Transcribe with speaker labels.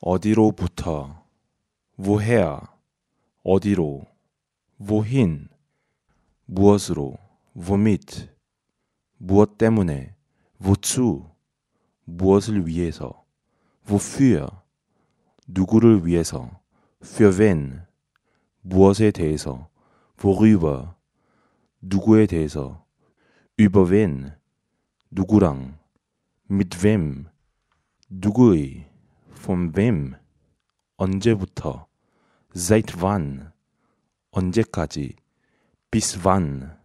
Speaker 1: 어디로부터 woher 어디로 wohin 무엇으로 womit 무엇 때문에 wozu 무엇을 위해서 wofür 누구를 위해서 für wen 무엇에 대해서 worüber 누구에 대해서 über wen 누구랑 mit wem 누구의 Von wem? 언제부터? Seit wann? 언제까지? Bis wann?